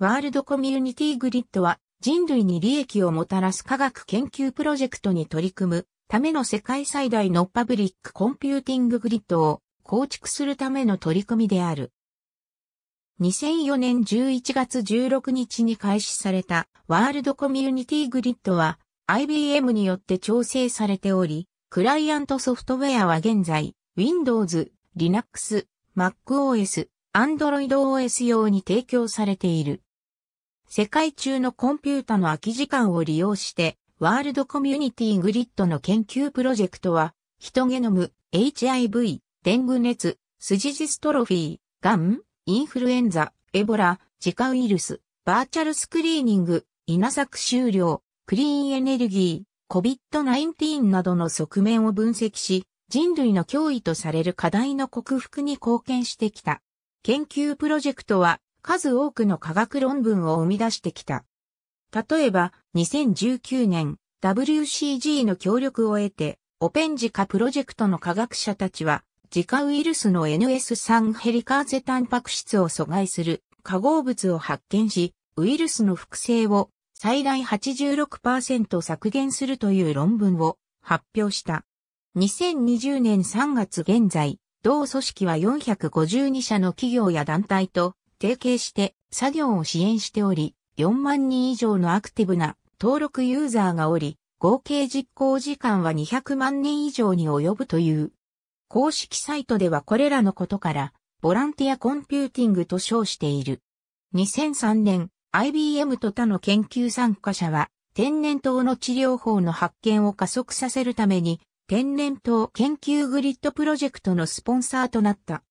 ワールドコミュニティグリッドは人類に利益をもたらす科学研究プロジェクトに取り組むための世界最大のパブリックコンピューティンググリッドを構築するための取り組みである。2004年11月16日に開始されたワールドコミュニティグリッドは IBM によって調整されており、クライアントソフトウェアは現在 Windows、Linux、MacOS、Android OS 用に提供されている。世界中のコンピュータの空き時間を利用して、ワールドコミュニティグリッドの研究プロジェクトは、ヒトゲノム、HIV、デング熱、スジジストロフィー、ガン、インフルエンザ、エボラ、ジカウイルス、バーチャルスクリーニング、稲作終了、クリーンエネルギー、COVID-19 などの側面を分析し、人類の脅威とされる課題の克服に貢献してきた。研究プロジェクトは数多くの科学論文を生み出してきた。例えば、2019年、WCG の協力を得て、オペンジカプロジェクトの科学者たちは、自家ウイルスの NS3 ヘリカーゼタンパク質を阻害する化合物を発見し、ウイルスの複製を最大86%削減するという論文を発表した。2020年3月現在、同組織は452社の企業や団体と提携して作業を支援しており、4万人以上のアクティブな登録ユーザーがおり、合計実行時間は200万人以上に及ぶという。公式サイトではこれらのことから、ボランティアコンピューティングと称している。2003年、IBM と他の研究参加者は、天然痘の治療法の発見を加速させるために、天然痘研究グリッドプロジェクトのスポンサーとなった。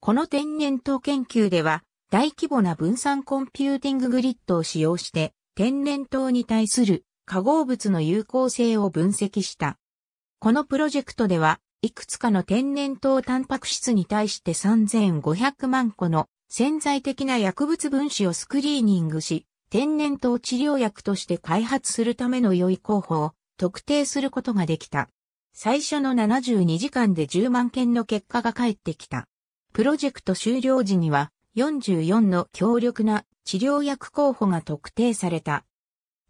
この天然痘研究では、大規模な分散コンピューティンググリッドを使用して、天然痘に対する化合物の有効性を分析した。このプロジェクトでは、いくつかの天然痘タンパク質に対して3500万個の潜在的な薬物分子をスクリーニングし、天然痘治療薬として開発するための良い候補を特定することができた。最初の72時間で10万件の結果が返ってきた。プロジェクト終了時には44の強力な治療薬候補が特定された。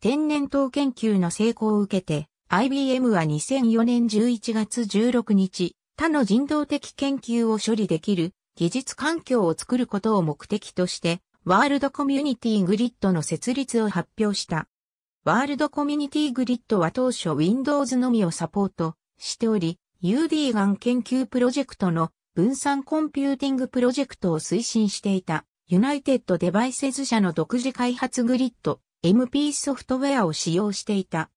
天然痘研究の成功を受けて、IBM は2004年11月16日、他の人道的研究を処理できる技術環境を作ることを目的として、ワールドコミュニティグリッドの設立を発表した。ワールドコミュニティグリッドは当初 Windows のみをサポートしており、UD ガン研究プロジェクトの分散コンピューティングプロジェクトを推進していた、ユナイテッドデバイセズ社の独自開発グリッド、MP ソフトウェアを使用していた。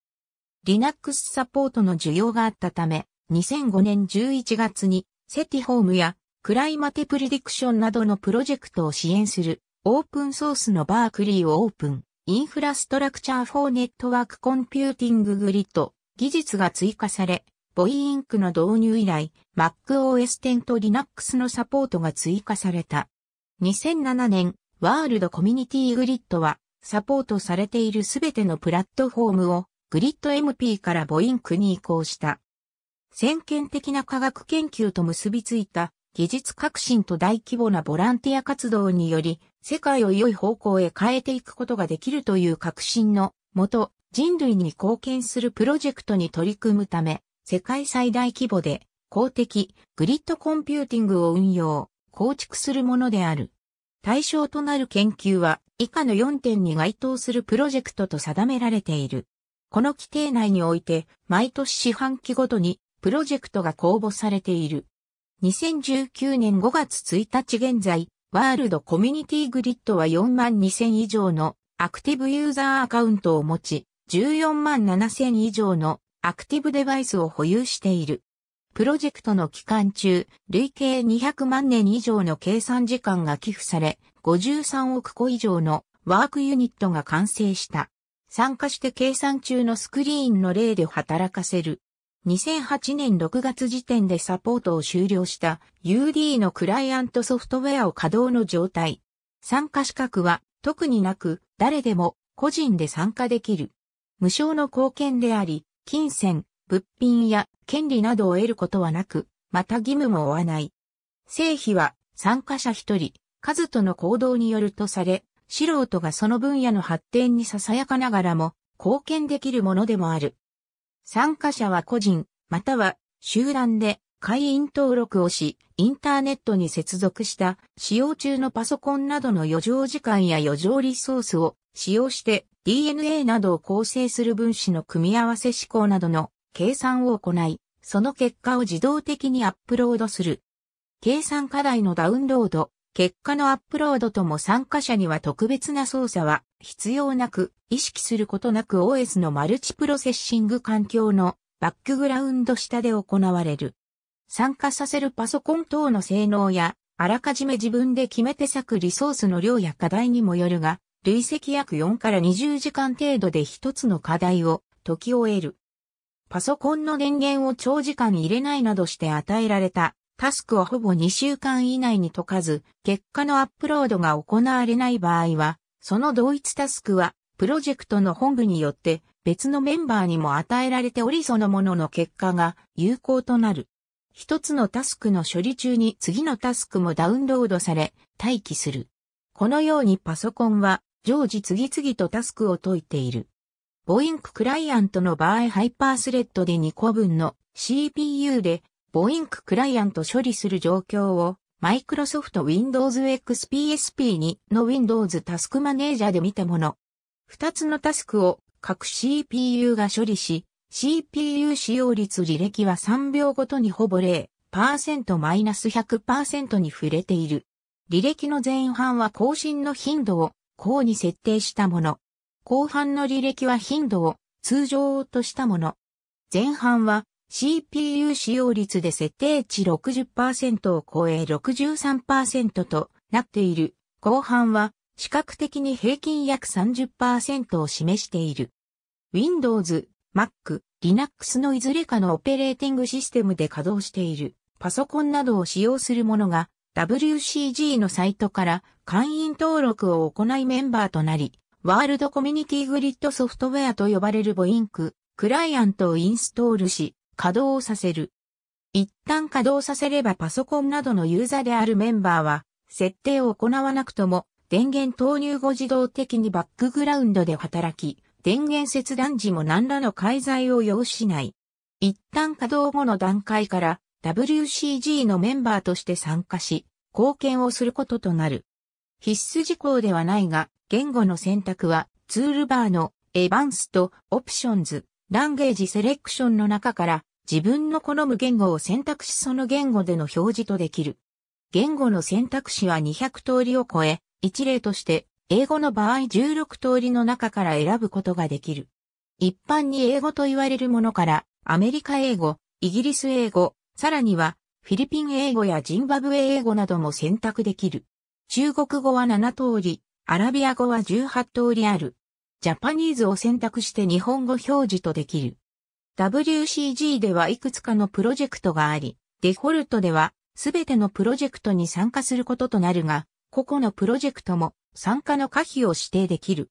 Linux サポートの需要があったため、2005年11月に、セティホームやクライマテプレディクションなどのプロジェクトを支援するオープンソースのバークリーをオープン、インフラストラクチャーフォーネットワークコンピューティンググリッド技術が追加され、ボイインクの導入以来、MacOS 10と Linux のサポートが追加された。2007年、ワールドコミュニティグリッドは、サポートされているすべてのプラットフォームを、グリッド MP からボインクに移行した。先見的な科学研究と結びついた技術革新と大規模なボランティア活動により世界を良い方向へ変えていくことができるという革新のもと人類に貢献するプロジェクトに取り組むため世界最大規模で公的グリッドコンピューティングを運用、構築するものである。対象となる研究は以下の4点に該当するプロジェクトと定められている。この規定内において毎年四半期ごとにプロジェクトが公募されている。2019年5月1日現在、ワールドコミュニティグリッドは4万2000以上のアクティブユーザーアカウントを持ち、14万7000以上のアクティブデバイスを保有している。プロジェクトの期間中、累計200万年以上の計算時間が寄付され、53億個以上のワークユニットが完成した。参加して計算中のスクリーンの例で働かせる。2008年6月時点でサポートを終了した UD のクライアントソフトウェアを稼働の状態。参加資格は特になく誰でも個人で参加できる。無償の貢献であり、金銭、物品や権利などを得ることはなく、また義務も負わない。成否は参加者一人、数との行動によるとされ、素人がその分野の発展に囁かながらも貢献できるものでもある。参加者は個人、または集団で会員登録をし、インターネットに接続した使用中のパソコンなどの余剰時間や余剰リソースを使用して DNA などを構成する分子の組み合わせ思考などの計算を行い、その結果を自動的にアップロードする。計算課題のダウンロード、結果のアップロードとも参加者には特別な操作は必要なく、意識することなく OS のマルチプロセッシング環境のバックグラウンド下で行われる。参加させるパソコン等の性能や、あらかじめ自分で決めて割くリソースの量や課題にもよるが、累積約4から20時間程度で一つの課題を解き終える。パソコンの電源を長時間入れないなどして与えられたタスクをほぼ2週間以内に解かず、結果のアップロードが行われない場合は、その同一タスクは、プロジェクトの本部によって別のメンバーにも与えられておりそのものの結果が有効となる。一つのタスクの処理中に次のタスクもダウンロードされ、待機する。このようにパソコンは常時次々とタスクを解いている。ボインククライアントの場合ハイパースレッドで2個分の CPU でボインククライアント処理する状況を Microsoft Windows XPSP 2の Windows タスクマネージャーで見たもの。2つのタスクを各 CPU が処理し、CPU 使用率履歴は3秒ごとにほぼ0%マイナス100%に触れている。履歴の前半は更新の頻度を項に設定したもの。後半の履歴は頻度を通常としたもの。前半は CPU 使用率で設定値60%を超え63%となっている。後半は視覚的に平均約30%を示している。Windows、Mac、Linux のいずれかのオペレーティングシステムで稼働しているパソコンなどを使用するものが WCG のサイトから会員登録を行いメンバーとなり、ワールドコミュニティグリッドソフトウェアと呼ばれるボインク、クライアントをインストールし、稼働させる。一旦稼働させればパソコンなどのユーザーであるメンバーは、設定を行わなくとも、電源投入後自動的にバックグラウンドで働き、電源切断時も何らの介在を要しない。一旦稼働後の段階から WCG のメンバーとして参加し、貢献をすることとなる。必須事項ではないが、言語の選択はツールバーのエヴァンスとオプションズ、ランゲージセレクションの中から自分の好む言語を選択しその言語での表示とできる。言語の選択肢は200通りを超え、一例として英語の場合16通りの中から選ぶことができる。一般に英語と言われるものからアメリカ英語、イギリス英語、さらには、フィリピン英語やジンバブエ英語なども選択できる。中国語は7通り、アラビア語は18通りある。ジャパニーズを選択して日本語表示とできる。WCG ではいくつかのプロジェクトがあり、デフォルトではすべてのプロジェクトに参加することとなるが、個々のプロジェクトも参加の可否を指定できる。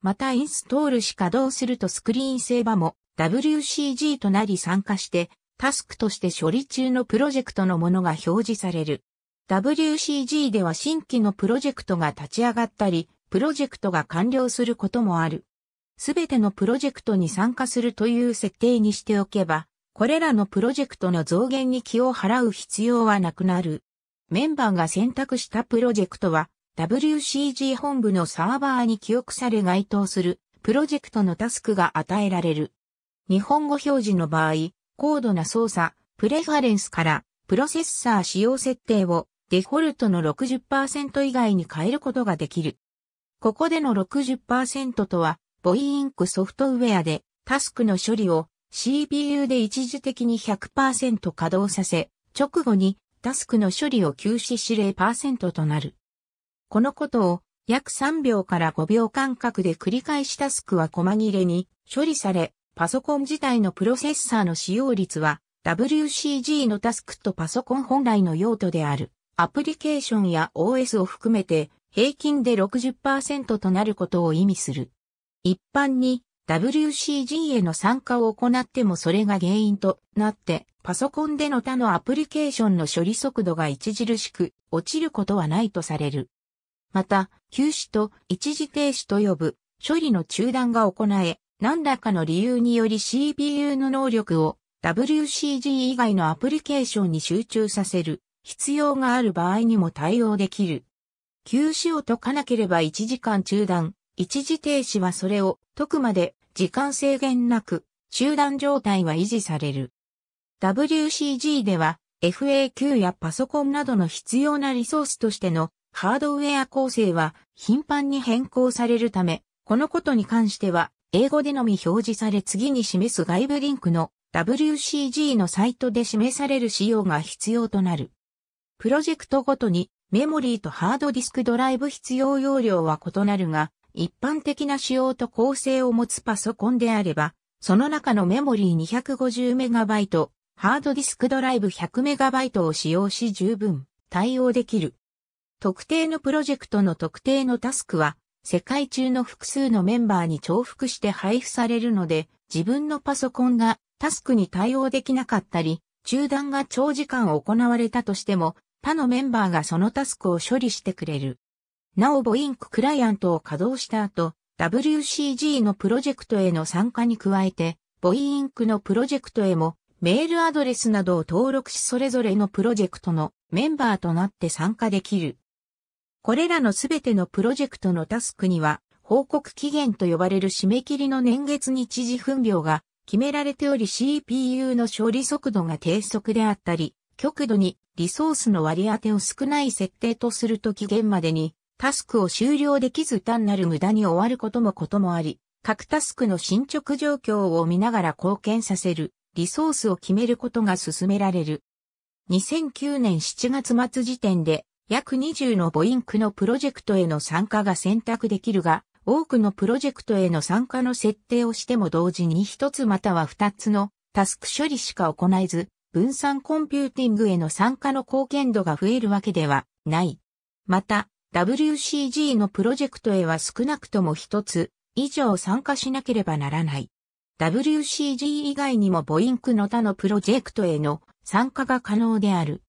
またインストールし稼働するとスクリーンセーバーも WCG となり参加してタスクとして処理中のプロジェクトのものが表示される。WCG では新規のプロジェクトが立ち上がったり、プロジェクトが完了することもある。すべてのプロジェクトに参加するという設定にしておけば、これらのプロジェクトの増減に気を払う必要はなくなる。メンバーが選択したプロジェクトは、WCG 本部のサーバーに記憶され該当するプロジェクトのタスクが与えられる。日本語表示の場合、高度な操作、プレファレンスから、プロセッサー使用設定をデフォルトの60%以外に変えることができる。ここでの60%とは、ボイインクソフトウェアでタスクの処理を CPU で一時的に100%稼働させ、直後にタスクの処理を休止し0%となる。このことを約3秒から5秒間隔で繰り返しタスクは細切れに処理され、パソコン自体のプロセッサーの使用率は WCG のタスクとパソコン本来の用途であるアプリケーションや OS を含めて平均で60%となることを意味する。一般に WCG への参加を行ってもそれが原因となってパソコンでの他のアプリケーションの処理速度が著しく落ちることはないとされる。また、休止と一時停止と呼ぶ処理の中断が行え、何らかの理由により CPU の能力を WCG 以外のアプリケーションに集中させる必要がある場合にも対応できる。休止を解かなければ1時間中断、一時停止はそれを解くまで時間制限なく中断状態は維持される。WCG では FAQ やパソコンなどの必要なリソースとしてのハードウェア構成は頻繁に変更されるため、このことに関しては英語でのみ表示され次に示す外部リンクの WCG のサイトで示される仕様が必要となる。プロジェクトごとにメモリーとハードディスクドライブ必要容量は異なるが、一般的な仕様と構成を持つパソコンであれば、その中のメモリー 250MB、ハードディスクドライブ 100MB を使用し十分対応できる。特定のプロジェクトの特定のタスクは世界中の複数のメンバーに重複して配布されるので、自分のパソコンがタスクに対応できなかったり、中断が長時間行われたとしても、他のメンバーがそのタスクを処理してくれる。なお、ボインククライアントを稼働した後、WCG のプロジェクトへの参加に加えて、ボインクのプロジェクトへも、メールアドレスなどを登録しそれぞれのプロジェクトのメンバーとなって参加できる。これらのすべてのプロジェクトのタスクには、報告期限と呼ばれる締め切りの年月日時分秒が決められており CPU の処理速度が低速であったり、極度にリソースの割り当てを少ない設定とすると期限までにタスクを終了できず単なる無駄に終わることもこともあり、各タスクの進捗状況を見ながら貢献させるリソースを決めることが進められる。2009年7月末時点で約20のボインクのプロジェクトへの参加が選択できるが、多くのプロジェクトへの参加の設定をしても同時に1つまたは2つのタスク処理しか行えず、分散コンピューティングへの参加の貢献度が増えるわけではない。また、WCG のプロジェクトへは少なくとも1つ以上参加しなければならない。WCG 以外にもボインクの他のプロジェクトへの参加が可能である。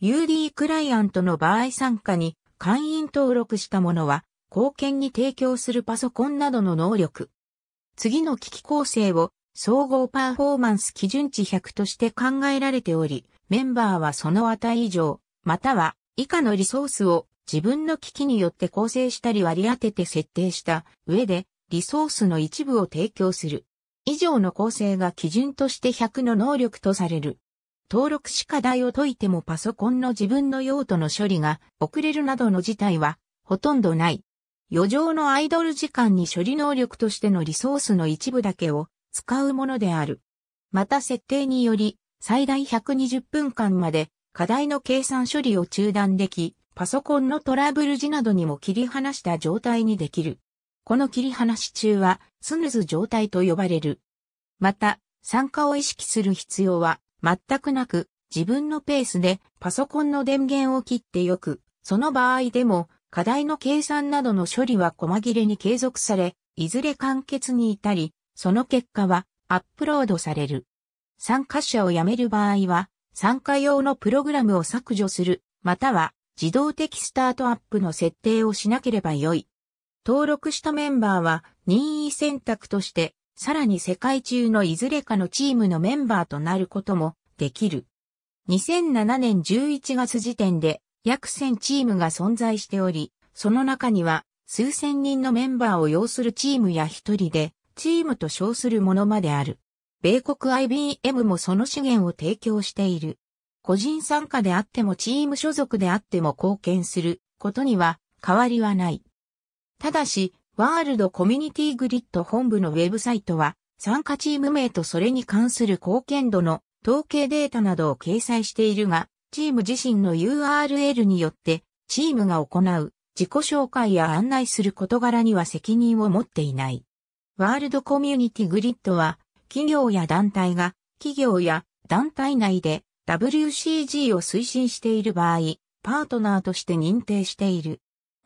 UD クライアントの場合参加に会員登録したものは、貢献に提供するパソコンなどの能力。次の機器構成を総合パフォーマンス基準値100として考えられており、メンバーはその値以上、または以下のリソースを自分の機器によって構成したり割り当てて設定した上で、リソースの一部を提供する。以上の構成が基準として100の能力とされる。登録し課題を解いてもパソコンの自分の用途の処理が遅れるなどの事態はほとんどない。余剰のアイドル時間に処理能力としてのリソースの一部だけを使うものである。また設定により最大120分間まで課題の計算処理を中断でき、パソコンのトラブル時などにも切り離した状態にできる。この切り離し中はスヌズ状態と呼ばれる。また、参加を意識する必要は全くなく、自分のペースでパソコンの電源を切ってよく、その場合でも、課題の計算などの処理は細切れに継続され、いずれ完結に至り、その結果はアップロードされる。参加者を辞める場合は、参加用のプログラムを削除する、または自動的スタートアップの設定をしなければよい。登録したメンバーは任意選択としてさらに世界中のいずれかのチームのメンバーとなることもできる。2007年11月時点で約1000チームが存在しており、その中には数千人のメンバーを要するチームや一人でチームと称するものまである。米国 IBM もその資源を提供している。個人参加であってもチーム所属であっても貢献することには変わりはない。ただし、ワールドコミュニティグリッド本部のウェブサイトは、参加チーム名とそれに関する貢献度の統計データなどを掲載しているが、チーム自身の URL によって、チームが行う自己紹介や案内する事柄には責任を持っていない。ワールドコミュニティグリッドは、企業や団体が、企業や団体内で WCG を推進している場合、パートナーとして認定している。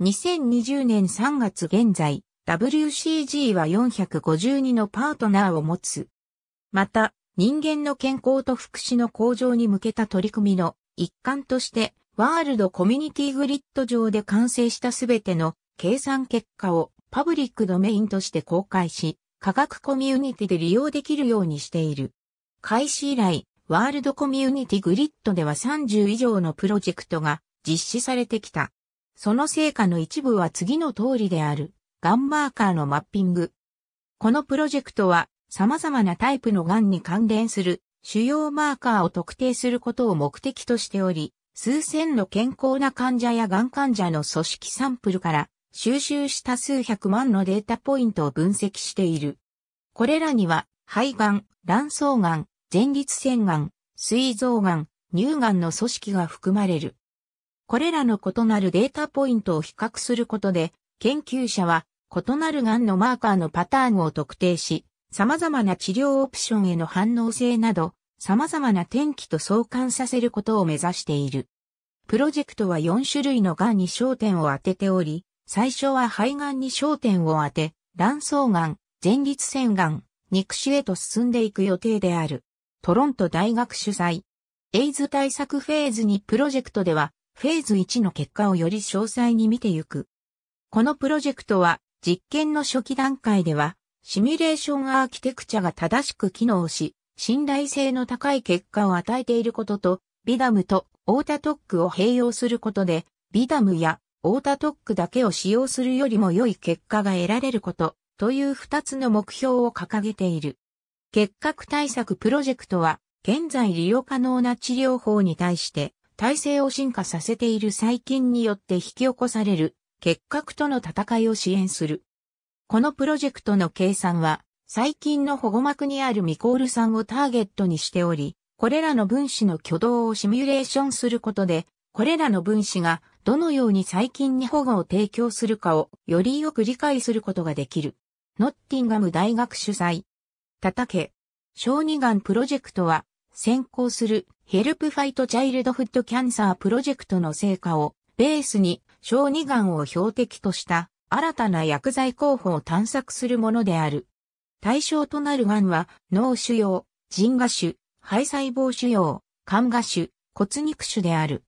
2020年3月現在、WCG は452のパートナーを持つ。また、人間の健康と福祉の向上に向けた取り組みの一環として、ワールドコミュニティグリッド上で完成したすべての計算結果をパブリックドメインとして公開し、科学コミュニティで利用できるようにしている。開始以来、ワールドコミュニティグリッドでは30以上のプロジェクトが実施されてきた。その成果の一部は次の通りである、ガンマーカーのマッピング。このプロジェクトは、様々なタイプのガンに関連する主要マーカーを特定することを目的としており、数千の健康な患者やがん患者の組織サンプルから収集した数百万のデータポイントを分析している。これらには、肺がん、卵巣がん、前立腺がん、膵臓がん、乳がんの組織が含まれる。これらの異なるデータポイントを比較することで、研究者は異なる癌のマーカーのパターンを特定し、様々な治療オプションへの反応性など、様々な天気と相関させることを目指している。プロジェクトは4種類の癌に焦点を当てており、最初は肺がんに焦点を当て、卵巣がん、前立腺がん、肉腫へと進んでいく予定である。トロント大学主催。エイズ対策フェーズにプロジェクトでは、フェーズ1の結果をより詳細に見てゆく。このプロジェクトは、実験の初期段階では、シミュレーションアーキテクチャが正しく機能し、信頼性の高い結果を与えていることと、ビダムとオータトックを併用することで、ビダムやオータトックだけを使用するよりも良い結果が得られること、という二つの目標を掲げている。結核対策プロジェクトは、現在利用可能な治療法に対して、体制を進化させている細菌によって引き起こされる結核との戦いを支援する。このプロジェクトの計算は、細菌の保護膜にあるミコール酸をターゲットにしており、これらの分子の挙動をシミュレーションすることで、これらの分子がどのように細菌に保護を提供するかをよりよく理解することができる。ノッティンガム大学主催。叩け。小児がんプロジェクトは、先行するヘルプファイトチャイルドフッドキャンサープロジェクトの成果をベースに小児がんを標的とした新たな薬剤候補を探索するものである。対象となるがんは脳腫瘍、腎芽腫、肺細胞腫瘍、肝芽腫、骨肉腫である。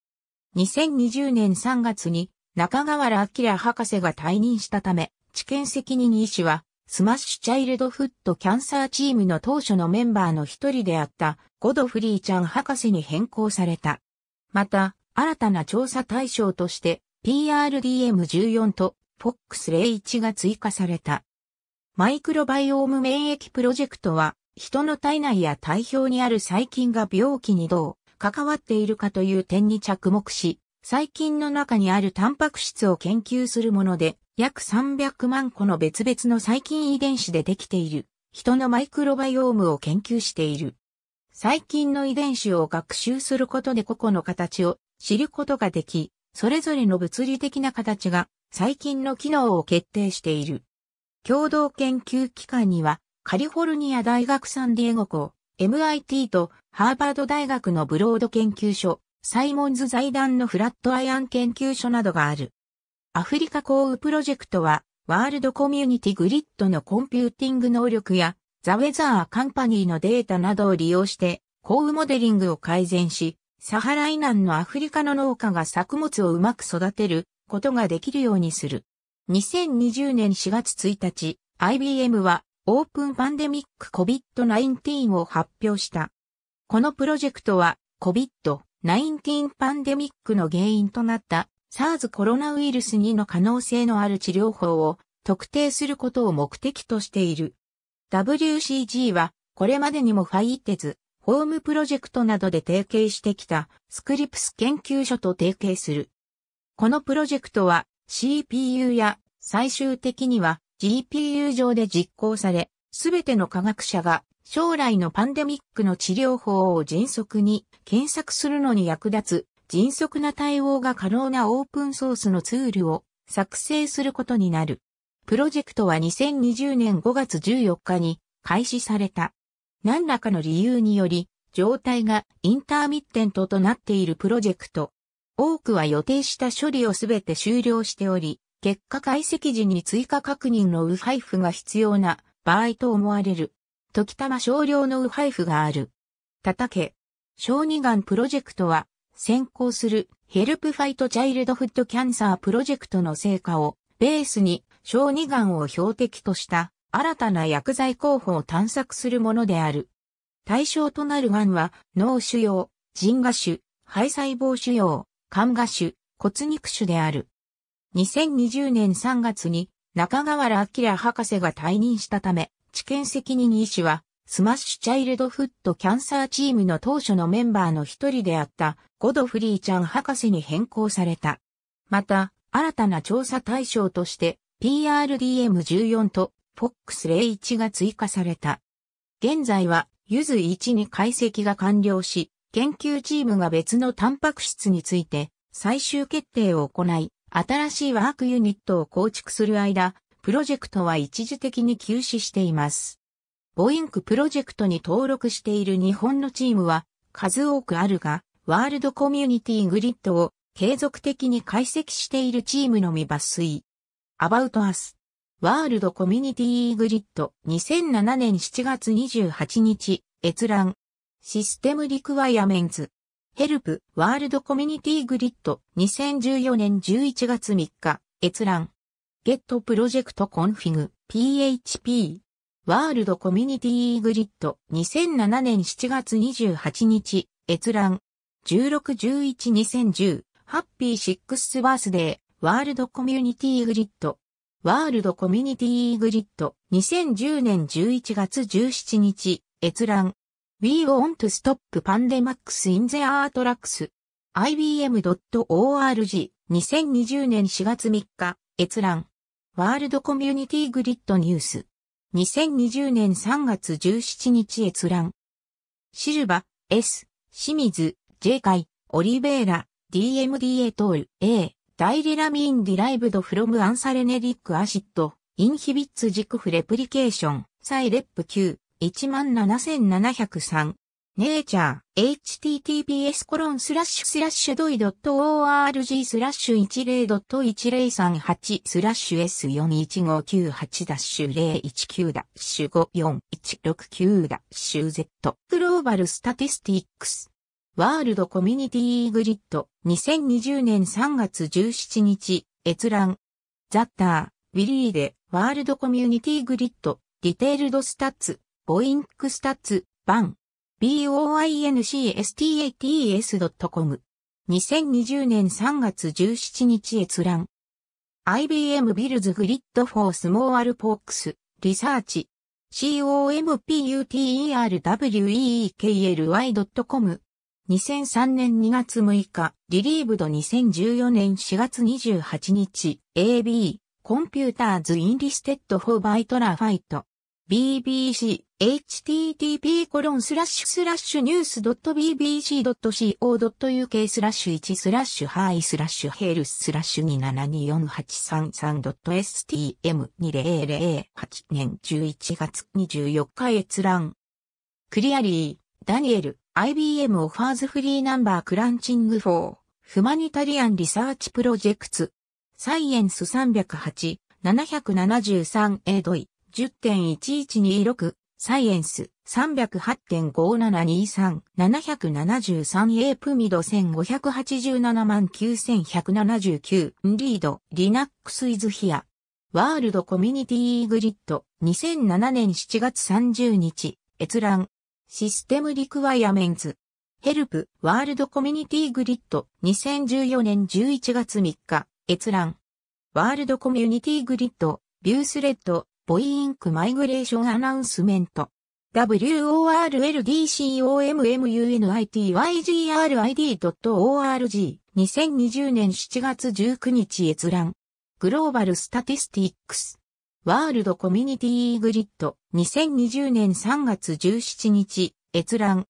2020年3月に中川明博士が退任したため、治験責任医師はスマッシュチャイルドフットキャンサーチームの当初のメンバーの一人であったゴドフリーちゃん博士に変更された。また、新たな調査対象として PRDM14 と FOX01 が追加された。マイクロバイオーム免疫プロジェクトは、人の体内や体表にある細菌が病気にどう関わっているかという点に着目し、細菌の中にあるタンパク質を研究するもので、約300万個の別々の細菌遺伝子でできている、人のマイクロバイオームを研究している。細菌の遺伝子を学習することで個々の形を知ることができ、それぞれの物理的な形が細菌の機能を決定している。共同研究機関には、カリフォルニア大学サンディエゴ校、MIT とハーバード大学のブロード研究所、サイモンズ財団のフラットアイアン研究所などがある。アフリカ降雨プロジェクトは、ワールドコミュニティグリッドのコンピューティング能力や、ザ・ウェザー・カンパニーのデータなどを利用して、降雨モデリングを改善し、サハラ以南のアフリカの農家が作物をうまく育てることができるようにする。2020年4月1日、IBM はオープンパンデミック COVID-19 を発表した。このプロジェクトは COVID-19 パンデミックの原因となった SARS コロナウイルス2の可能性のある治療法を特定することを目的としている。WCG はこれまでにもファイテズ、ホームプロジェクトなどで提携してきたスクリプス研究所と提携する。このプロジェクトは CPU や最終的には GPU 上で実行され、すべての科学者が将来のパンデミックの治療法を迅速に検索するのに役立つ迅速な対応が可能なオープンソースのツールを作成することになる。プロジェクトは2020年5月14日に開始された。何らかの理由により、状態がインターミッテントとなっているプロジェクト。多くは予定した処理をすべて終了しており、結果解析時に追加確認のハ配布が必要な場合と思われる。時たま少量のハ配布がある。叩け。小児がんプロジェクトは先行するヘルプファイトチャイルドフッドキャンサープロジェクトの成果をベースに小児がんを標的とした新たな薬剤候補を探索するものである。対象となるがんは脳腫瘍、腎芽腫、肺細胞腫瘍、肝芽腫、骨肉腫である。2020年3月に中川明博士が退任したため、知見責任医師はスマッシュチャイルドフットキャンサーチームの当初のメンバーの一人であったゴドフリーちゃん博士に変更された。また、新たな調査対象として PRDM14 と FOX01 が追加された。現在は、ユズ1に解析が完了し、研究チームが別のタンパク質について最終決定を行い、新しいワークユニットを構築する間、プロジェクトは一時的に休止しています。ボインクプロジェクトに登録している日本のチームは数多くあるが、ワールドコミュニティグリッドを継続的に解析しているチームのみ抜粋。About Us ワールドコミュニティグリッド2007年7月28日閲覧システムリクワイアメンズヘルプワールドコミュニティグリッド2014年11月3日閲覧ゲットプロジェクトコンフィグ PHP ワールドコミュニティグリッド2007年7月28日、閲覧。16-11-2010、ハッピーシックスバースデー、ワールドコミュニティグリッド。ワールドコミュニティグリッド2010年11月17日、閲覧。We want to stop pandemics in the artracks. ibm.org 2020年4月3日、閲覧。ワールドコミュニティグリッドニュース。2020年3月17日閲覧。シルバ、S、清水、J 海、オリベーラ、DMDA トール、A、ダイリラミンディライブドフロムアンサレネリックアシッド、インヒビッツ軸フレプリケーション、サイレップ9、17703。ネイチャー、https コロンスラッシュスラッシュドイ .org スラッシュ10.1038スラッシュ S41598-019-54169-Z グローバルスタティスティックスワールドコミュニティグリッド2020年3月17日閲覧ザッター、ウィリーでワールドコミュニティグリッドディテールドスタッツ、ボインクスタッツ、バン b o i n c s t a t s c o m 2020年3月17日閲覧。IBM b ル i l リ s Grid for Small Pox Research computerweekly.com 2003年2月6日、リリーブド2014年4月28日、AB、Computers ン n l i s t e d for b y t ァイ a f t bbc, http コロンスラッシュスラッシュニュース .bbc.co.uk スラッシュ1スラッシュハイスラッシュヘルススラッシュ 2724833.stm2008 年11月24日閲覧。クリアリー、ダニエル、IBM オファーズフリーナンバークランチング4、フマニタリアンリサーチプロジェクツ、サイエンス308、773A ドイ。10.1126、サイエンス、308.5723、773A プミド1587万9179、リード、リナックスイズヒア。ワールドコミュニティグリッド、2007年7月30日、閲覧。システムリクワイアメンズ。ヘルプ、ワールドコミュニティグリッド、2014年11月3日、閲覧。ワールドコミュニティグリッド、ビュースレッド、ボイインクマイグレーションアナウンスメント。worldcommmunitygrid.org 2020年7月19日閲覧。グローバルスタティスティックス。ワールドコミュニティグリッド2020年3月17日閲覧。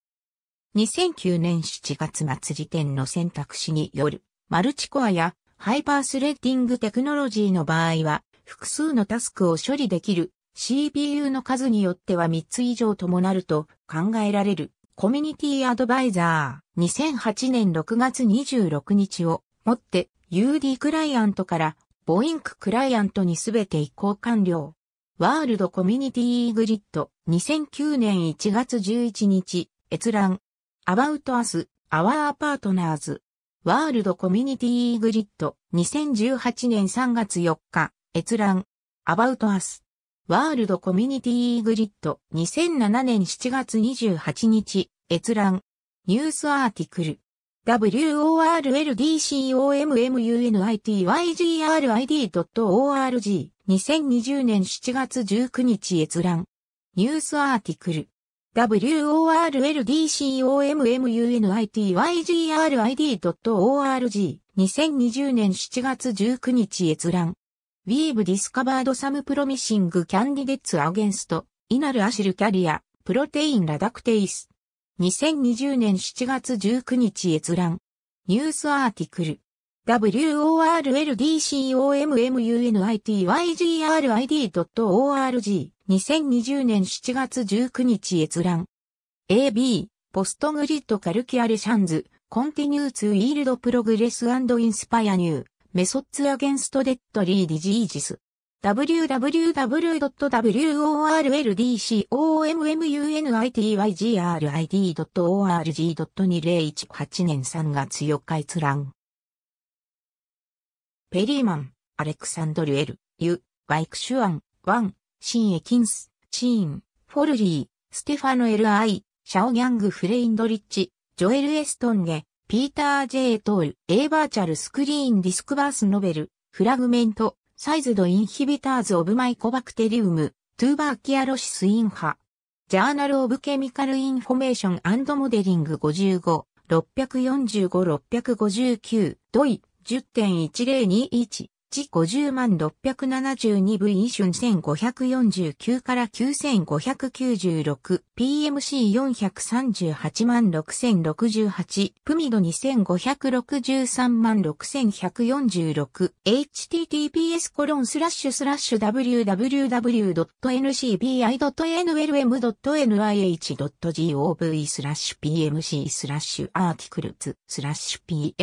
2009年7月末時点の選択肢によるマルチコアやハイパースレッディングテクノロジーの場合は複数のタスクを処理できる CPU の数によっては3つ以上ともなると考えられるコミュニティアドバイザー2008年6月26日をもって UD クライアントからボインククライアントにすべて移行完了。ワールドコミュニティグリッド2009年1月11日閲覧アバウトアス、アワーパートナーズ。ワールドコミュニティグリッド2018年3月4日閲覧、アバウトアス。ワールドコミュニティグリッド2007年7月28日、閲覧、ニュースアーティクル。worldcomunitygrid.org m 2020年7月19日閲覧。ニュースアーティクル。worldcomunitygrid.org m 2020年7月19日閲覧。We've discovered some promising candidates against inal acyl carrier protein reductase 2020年7月19日閲覧ニュースアーティクル w o r l d c o m m u n i t y g r i d o r g 2020年7月19日閲覧 AB ポストグリッドカルキアレシャンズコンティニューツイールドプログレスインスパイアニューメソッツアゲンストデッドリーディジージス。www.worldcomunitygrid.org.2018 年3月4日閲覧。ペリーマン、アレクサンドル・エル、ユ、バイクシュアン、ワン、シンエキンス、チーン、フォルリー、ステファノエル・アイ、シャオギャング・フレインドリッチ、ジョエル・エストンゲ、ピーター・ジェイ・トール、A バーチャルスクリーンディスクバースノベル、フラグメント、サイズド・インヒビターズ・オブ・マイコバクテリウム、トゥーバーキアロシス・インハ。ジャーナル・オブ・ケミカル・インフォメーションモデリング55、645-659、ドイ、10.1021。地50万672 v 一瞬ュン1549から9596、PMC438 万6068、プミド2563万6146、https コロンスラッシュスラッシュ www.ncbi.nlm.nih.gov スラッシュ PMC スラッシュアーティクルズスラッシュ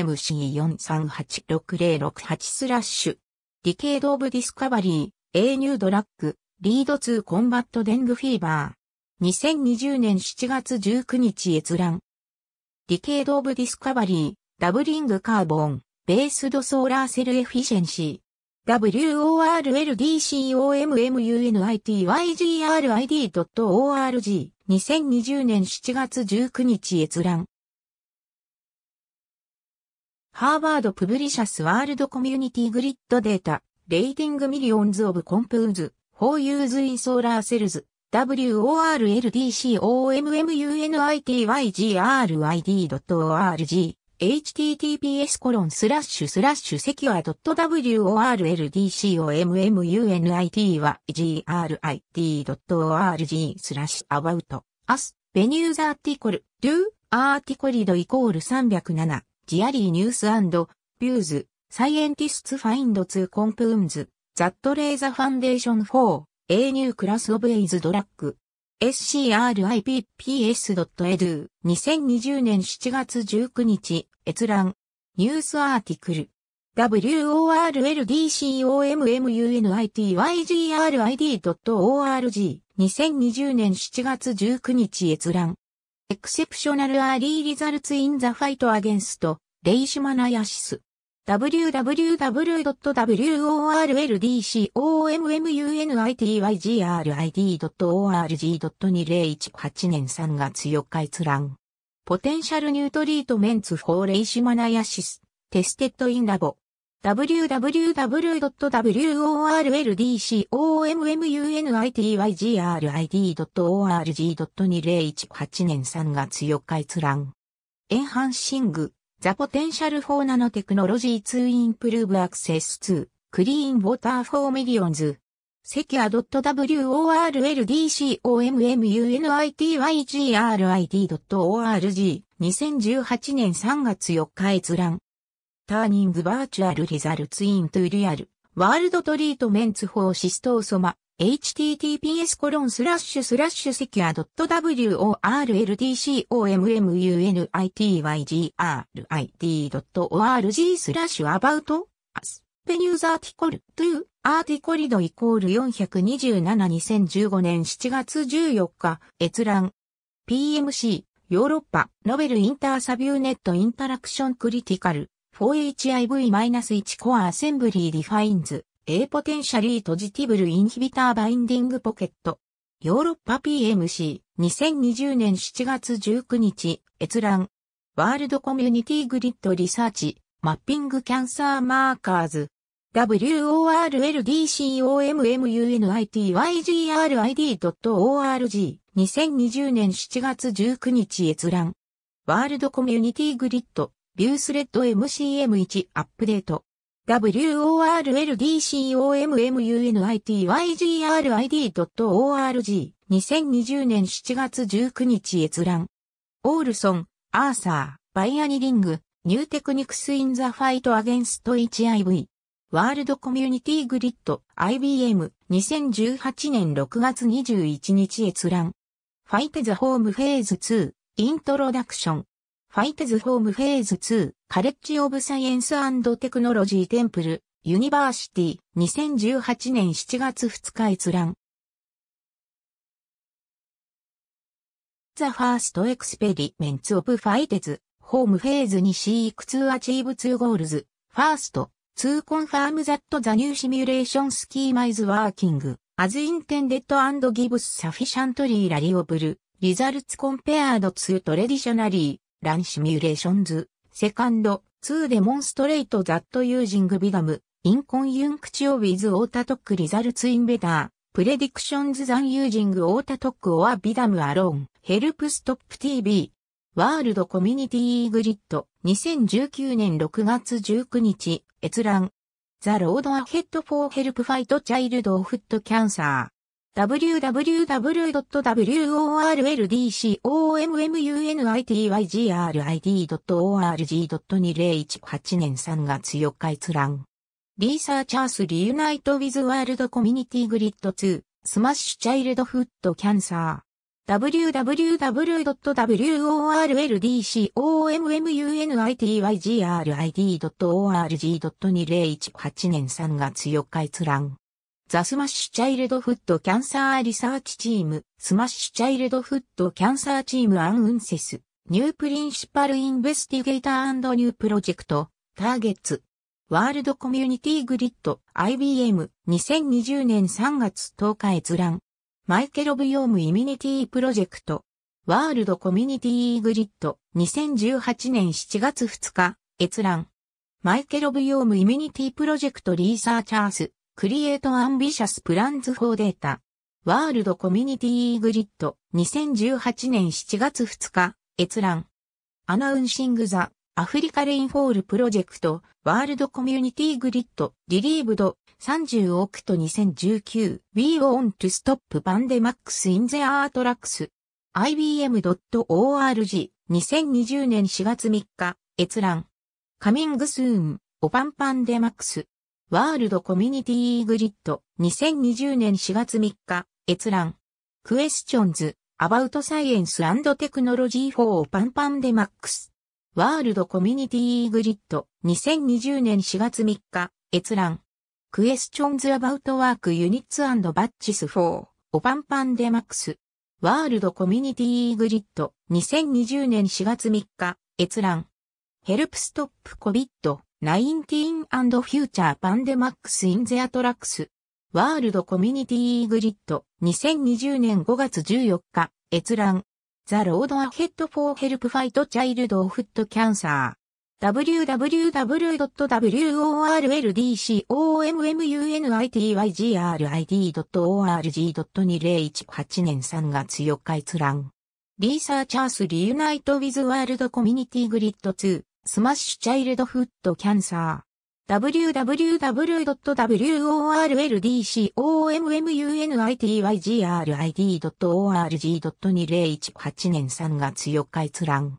PMC438606 スラッシュディケード・オブ・ディスカバリー、A ニュードラック、リードツー・コンバット・デング・フィーバー。2020年7月19日閲覧。ディケード・オブ・ディスカバリー、ダブリング・カーボン、ベースド・ソーラー・セル・エフィシェンシー。worldcommunitygrid.org2020 年7月19日閲覧ハーバード・プブリシャス・ワールド・コミュニティ・グリッド・データ、レーティング・ミリオンズ・オブ・コンプーズ、フォー・ユーズ・イン・ソーラー・セルズ、w o r l d c o m m u n i t y g r i d o r g https コロンスラッシュスラッシュセキュア .worldcommunitygrid.org スラッシュアバウトアスベニューザーティコルドゥアーティコリドイコール307ジアリーニュースビューズ、サイエンティスツファインドツーコンプウンズ、ザットレーザファンデーションフォー、e w c l クラスオブ a イズドラッグ、scripps.edu 2020年7月19日閲覧ニュースアーティクル worldcommunitygrid.org2020 年7月19日閲覧エクセプショナルアーリーリザルツインザファイトアゲンスト、レイシマナヤシス。www.worldcommmunitygrid.org.2018 年3月4日閲覧。ポテンシャルニュートリートメンツフォーレイシマナヤシス、テステッドインラボ。w w w w o r l d c o m m u n i t y g r i d o r g 2 0 1 8年3月4日閲覧。エンハンシング、ザポテンシャルフォーナノテクノロジー2インプルーブアクセスツー、クリーンウォーターフォーミリオンズ。セキュア w o r l d c o m m u n i t y g r i d o r g 2 0 1 8年3月4日閲覧。ターニングバーチャルリザルツイントゥリアル、ワールドトリートメンツフォーシストーソマ、https コロンスラッシュスラッシュセキュア w o r l d c o m m u n i t y g r i t o r g スラッシュアバウトアスペニューザーティコルトゥーアーティコリドイコール4272015年7月14日閲覧 PMC ヨーロッパノベルインターサビューネットインタラクションクリティカル 4HIV-1 コアアセンブリーディファインズ A potentially positive inhibitor binding pocket ヨーロッパ PMC 2020年7月19日閲覧ワールドコミュニティグリッドリサーチマッピングキャンサーマーカーズ worldcommunitygrid.org 2020年7月19日閲覧ワールドコミュニティグリッドビュースレッド MCM1 アップデート。WORLDCOMMUNITYGRID.org 2020年7月19日閲覧。オールソン、アーサー、バイアニリング、ニューテクニクスインザファイトアゲンスト HIV。ワールドコミュニティグリッド IBM 2018年6月21日閲覧。ファイテザホームフェーズ2イントロダクション。ファイトズホームフェーズ2、カレッジオブサイエンステクノロジーテンプル、ユニバーシティ、2018年7月2日閲覧。The First Experiments of Fighters, Home Phase に Seek to Achieve 2 Goals, First, to Confirm that the new simulation schema is working, as intended and gives sufficient reliable results compared to traditionally ランシミュレーションズ、セカンド、ツーデモンストレイトザットユージングビガム、インコンユンクチオウィズオータトックリザルツインベダー、プレディクションズザンユージングオータトックオアビダムアローン、ヘルプストップ TV、ワールドコミュニティグリッド、2019年6月19日、閲覧。ザ・ロード・アヘッド・フォー・ヘルプ・ファイト・チャイルド・オフット・キャンサー。www.worldcommuni.org.2018 年3月4日閲覧。リーサーチャースリユナイトウィズワールドコミュニティグリッド2スマッシュチャイルドフットキャンサー www.worldcommuni.org.2018 年3月4日閲覧ザ・スマッシュ・チャイルド・フット・キャンサー・リサーチチーム、スマッシュ・チャイルド・フット・キャンサー・チーム・アン・ウンセス、ニュー・プリンシパル・インベスティゲーターニュー・プロジェクト、ターゲッツ、ワールド・コミュニティ・グリッド、IBM、2020年3月10日閲覧、マイケロブヨーム・イミニティ・プロジェクト、ワールド・コミュニティ・グリッド、2018年7月2日、閲覧、マイケロブヨーム・イミニティ・プロジェクト・リーサーチャース、Create Ambitious Plans for Data World Community Grid 2018年7月2日閲覧 Announcing the Africa Rainfall Project World Community Grid Relieved 30億と2019 We want to stop pandemics in their tracks IBM.org 2020年4月3日閲覧 Coming soon, o p ン、n pandemics ワールドコミュニティーグリッド2020年4月3日閲覧クエスチョンズアバウトサイエンステクノロジー4パンパンデマックスワールドコミュニティーグリッド2020年4月3日閲覧クエスチョンズアバウトワークユニッツバッチス n d b a パンパンデマックスワールドコミュニティーグリッド2020年4月3日閲覧ヘルプストップコビット 19& フューチャーパンデマックス・イン・ゼ・アトラックス。ワールド・コミュニティ・グリッド。2020年5月14日、閲覧。ザ・ロード・アヘッド・フォー・ヘルプ・ファイト・チャイルド・フット・キャンサー。www.worldcomunitygrid.org.2018 年3月4日閲覧。リーサーチャース・リユナイト・ウィズ・ワールド・コミュニティ・グリッド2。スマッシュチャイルドフットキャンサー。w w w w o r l d c o m m u n i t y g r i d o r g 2 0 1 8年3月4日閲覧。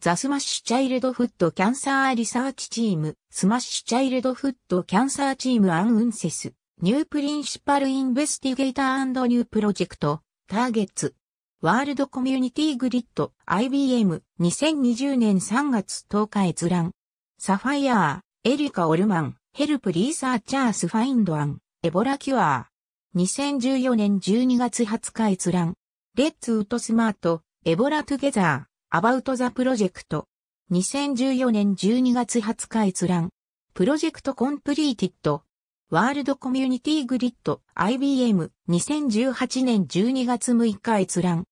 ザ・スマッシュ・チャイルド・フット・キャンサー・リサーチチーム、スマッシュ・チャイルド・フット・キャンサーチーム・アン・ウンセス、ニュー・プリンシパル・インベスティゲーターニュー・プロジェクト、ターゲッツ、ワールドコミュニティグリッド IBM 2020年3月10日閲覧。サファイアー、エリカ・オルマン、ヘルプ・リーサーチャース・ファインドアン、エボラ・キュアー。2014年12月20日閲覧。レッツ・ウッド・スマート、エボラ・トゥゲザー、アバウト・ザ・プロジェクト。2014年12月20日閲覧。プロジェクト・コンプリーティッド。ワールドコミュニティグリッド IBM2018 年12月6日閲覧。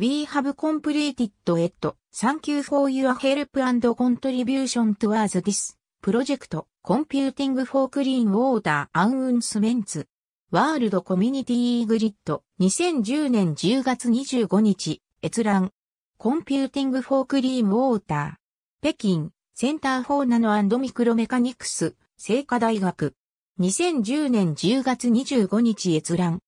We have completed it. Thank you for your help and contribution towards this project. Computing for clean water announcements. World Community Grid. 2010年10月25日閲覧。Computing for Clean Water. 北京センターフォーナノミクロメカニクス聖火大学。2010年10月25日閲覧。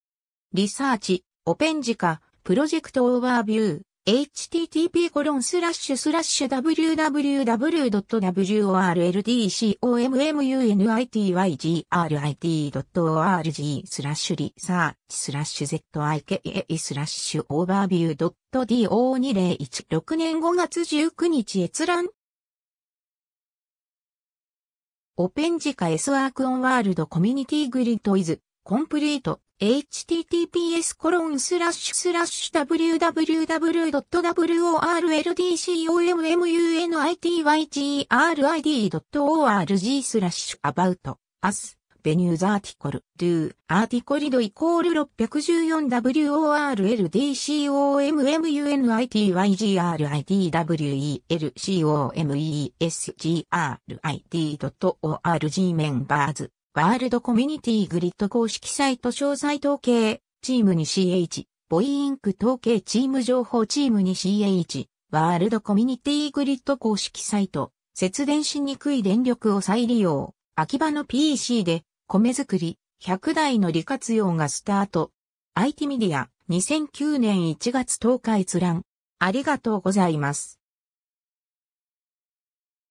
リサーチオペンジカプロジェクトオーバービュー、h t t p w w w w r l d c o m u n i t y g r i d o r g スラッシュリサースラッシュ zike スラッシュオーバービュー .do2016 年5月19日閲覧オペンジカ S ワークオンワールドコミュニティグリッドイズコンプリート https コロンスラッシュスラッシュ w w w w o r l d c o m m u n i t y g r i d o r g スラッシュ about us venues article ー、o a r t i c l イコール6 1 4 w o r l d c o m m u n i t y g r i d w e l c o m e s g r i d o r g メンバーズワールドコミュニティグリッド公式サイト詳細統計、チームに CH、ボイインク統計チーム情報チームに CH、ワールドコミュニティグリッド公式サイト、節電しにくい電力を再利用、秋葉の p c で、米作り、100台の利活用がスタート。IT メディア、2009年1月10日閲覧。ありがとうございます。